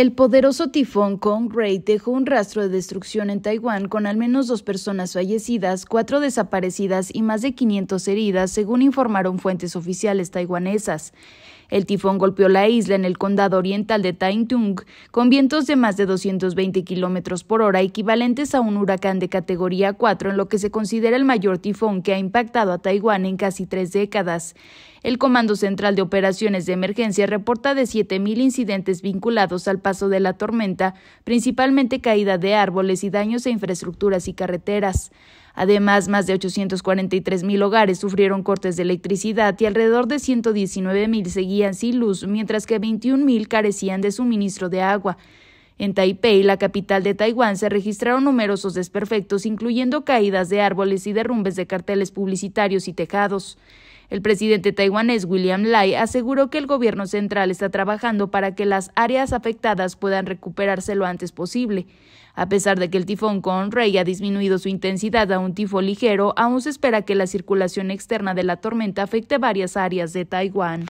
El poderoso tifón Kong Ray dejó un rastro de destrucción en Taiwán con al menos dos personas fallecidas, cuatro desaparecidas y más de 500 heridas, según informaron fuentes oficiales taiwanesas. El tifón golpeó la isla en el condado oriental de Taintung con vientos de más de 220 kilómetros por hora, equivalentes a un huracán de categoría 4, en lo que se considera el mayor tifón que ha impactado a Taiwán en casi tres décadas. El Comando Central de Operaciones de Emergencia reporta de 7.000 incidentes vinculados al paso de la tormenta, principalmente caída de árboles y daños a infraestructuras y carreteras. Además, más de 843 mil hogares sufrieron cortes de electricidad y alrededor de 119.000 mil seguían sin luz, mientras que 21.000 mil carecían de suministro de agua. En Taipei, la capital de Taiwán, se registraron numerosos desperfectos, incluyendo caídas de árboles y derrumbes de carteles publicitarios y tejados. El presidente taiwanés William Lai aseguró que el gobierno central está trabajando para que las áreas afectadas puedan recuperarse lo antes posible. A pesar de que el tifón rey ha disminuido su intensidad a un tifo ligero, aún se espera que la circulación externa de la tormenta afecte varias áreas de Taiwán.